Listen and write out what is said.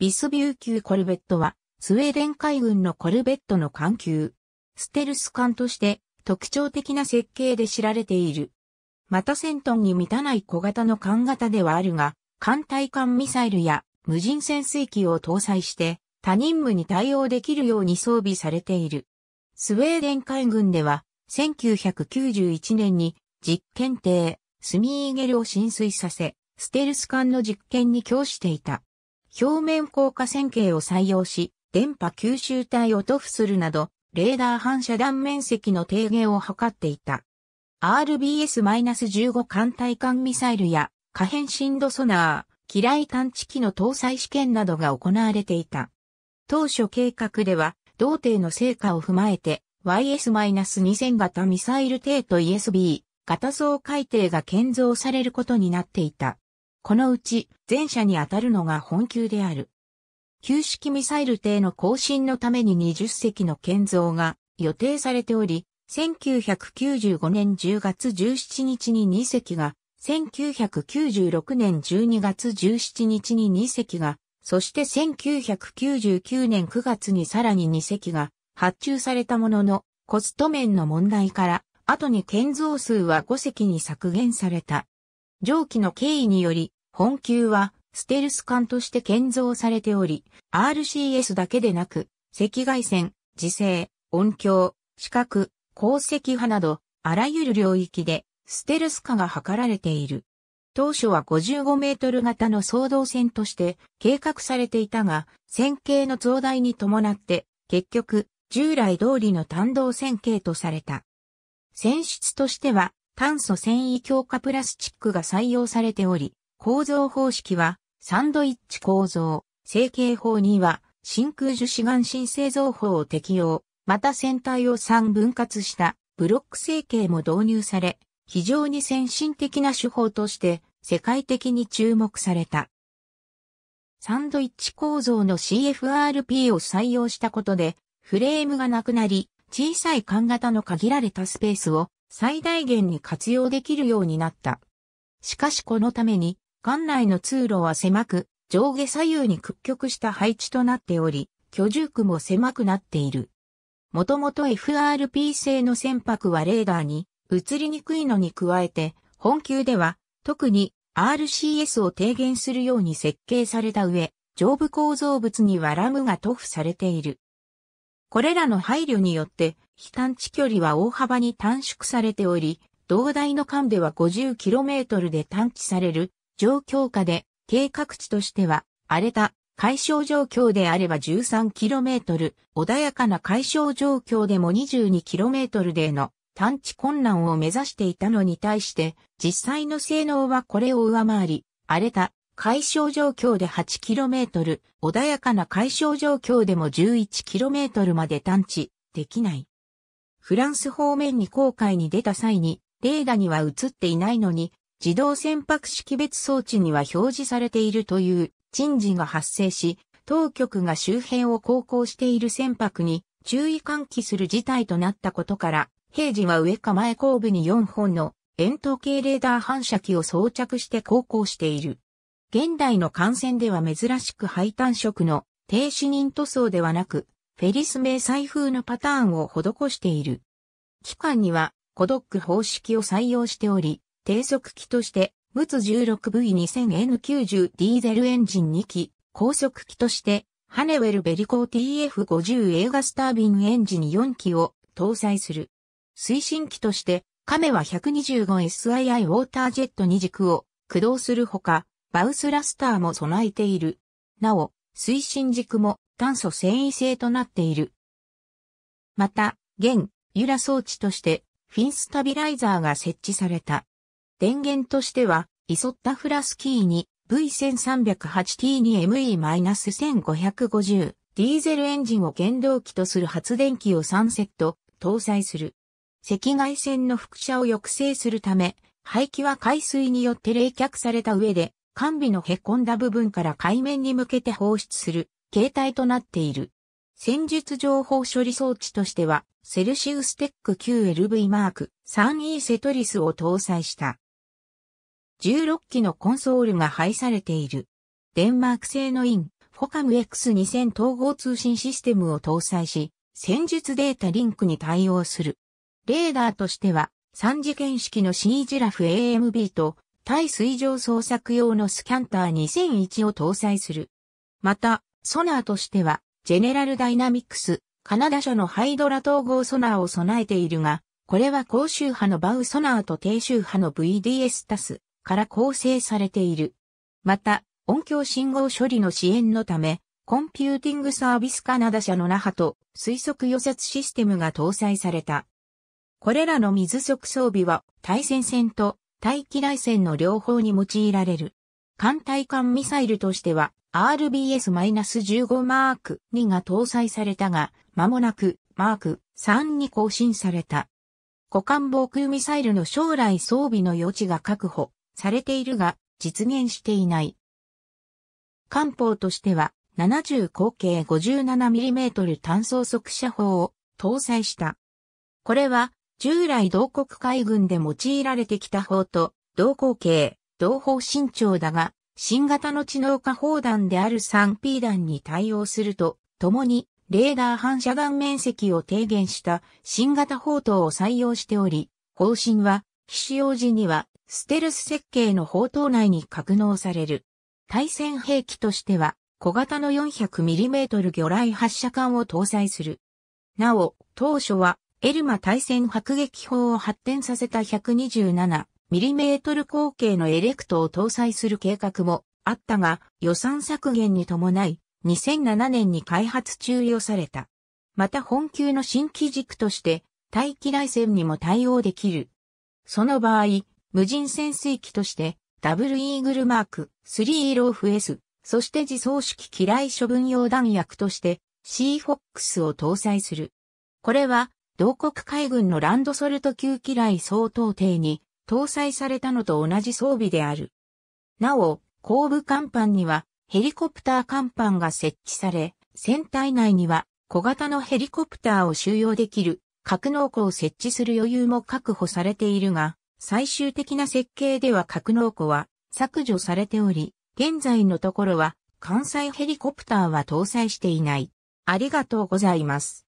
ビスビュー級コルベットは、スウェーデン海軍のコルベットの艦級。ステルス艦として特徴的な設計で知られている。また戦闘に満たない小型の艦型ではあるが、艦隊艦ミサイルや無人潜水機を搭載して他任務に対応できるように装備されている。スウェーデン海軍では1991年に実験艇スミーゲルを浸水させ、ステルス艦の実験に供していた。表面硬化線形を採用し、電波吸収体を塗布するなど、レーダー反射断面積の低減を図っていた。RBS-15 艦隊艦ミサイルや可変振動ソナー、機雷探知機の搭載試験などが行われていた。当初計画では、同定の成果を踏まえて、YS-2000 型ミサイル艇と ESB 型総改定が建造されることになっていた。このうち前者にあたるのが本級である。旧式ミサイル艇の更新のために20隻の建造が予定されており、1995年10月17日に2隻が、1996年12月17日に2隻が、そして1999年9月にさらに2隻が発注されたものの、コスト面の問題から、後に建造数は5隻に削減された。上記の経緯により、本級はステルス艦として建造されており、RCS だけでなく、赤外線、磁性、音響、視覚、鉱石波など、あらゆる領域でステルス化が図られている。当初は55メートル型の総動線として計画されていたが、線形の増大に伴って、結局、従来通りの単動線形とされた。船室としては、炭素繊維強化プラスチックが採用されており、構造方式は、サンドイッチ構造、成形法には、真空樹脂岩新製造法を適用、また船体を3分割したブロック成形も導入され、非常に先進的な手法として世界的に注目された。サンドイッチ構造の CFRP を採用したことで、フレームがなくなり、小さい缶型の限られたスペースを最大限に活用できるようになった。しかしこのために館内の通路は狭く、上下左右に屈曲した配置となっており、居住区も狭くなっている。もともと FRP 製の船舶はレーダーに移りにくいのに加えて、本級では特に RCS を低減するように設計された上、上部構造物にはラムが塗布されている。これらの配慮によって、非探地距離は大幅に短縮されており、同大の間では 50km で探知される状況下で、計画地としては、荒れた解消状況であれば 13km、穏やかな解消状況でも 22km での探知困難を目指していたのに対して、実際の性能はこれを上回り、荒れた解消状況で 8km、穏やかな解消状況でも 11km まで探知できない。フランス方面に航海に出た際に、レーダには映っていないのに、自動船舶識別装置には表示されているという珍事が発生し、当局が周辺を航行している船舶に注意喚起する事態となったことから、平時は上か前後部に4本の円筒形レーダー反射器を装着して航行している。現代の艦船では珍しく配炭色の低視認塗装ではなく、フェリス名採風のパターンを施している。機関には、コドック方式を採用しており、低速機として、ムツ 16V2000N90 ディーゼルエンジン2機、高速機として、ハネウェルベリコー TF50 映画スタービンエンジン4機を搭載する。推進機として、カメは 125SII ウォータージェット2軸を駆動するほか、バウスラスターも備えている。なお、推進軸も炭素繊維製となっている。また、現、ユラ装置として、フィンスタビライザーが設置された。電源としては、イソッタフラスキーに v 1 3 0 8 t 2 m e 1 5 5 0ディーゼルエンジンを原動機とする発電機を3セット搭載する。赤外線の副車を抑制するため、排気は海水によって冷却された上で、完備の凹んだ部分から海面に向けて放出する形態となっている。戦術情報処理装置としては、セルシウステック q l v マーク 3E セトリスを搭載した。16機のコンソールが配されている。デンマーク製のイン、フォカム X2000 統合通信システムを搭載し、戦術データリンクに対応する。レーダーとしては、3次元式の C ジラフ AMB と、対水上捜索用のスキャンター2001を搭載する。また、ソナーとしては、ジェネラルダイナミックス、カナダ社のハイドラ統合ソナーを備えているが、これは高周波のバウソナーと低周波の VDS タス、から構成されている。また、音響信号処理の支援のため、コンピューティングサービスカナダ社の那覇と推測予設システムが搭載された。これらの水速装備は対戦線と対機雷戦の両方に用いられる。艦隊艦ミサイルとしては RBS-15 マーク2が搭載されたが、間もなくマーク3に更新された。股間防空ミサイルの将来装備の余地が確保されているが、実現していない。官報としては、70口径 57mm 単素速射砲を搭載した。これは、従来同国海軍で用いられてきた砲と、同口径、同砲身長だが、新型の知能化砲弾である 3P 弾に対応すると、共に、レーダー反射弾面積を低減した新型砲塔を採用しており、方針は、必。使用時にはステルス設計の砲塔内に格納される。対戦兵器としては、小型の 400mm 魚雷発射管を搭載する。なお、当初は、エルマ対戦迫撃砲を発展させた 127mm 口径のエレクトを搭載する計画もあったが、予算削減に伴い、2007年に開発中予された。また本級の新機軸として、大機雷戦にも対応できる。その場合、無人潜水機として、ダブルイーグルマーク、スリーローフ S、そして自走式機雷処分用弾薬として、シーフォックスを搭載する。これは、同国海軍のランドソルト級機雷総統艇に搭載されたのと同じ装備である。なお、後部甲板にはヘリコプター甲板が設置され、船体内には小型のヘリコプターを収容できる格納庫を設置する余裕も確保されているが、最終的な設計では格納庫は削除されており、現在のところは関西ヘリコプターは搭載していない。ありがとうございます。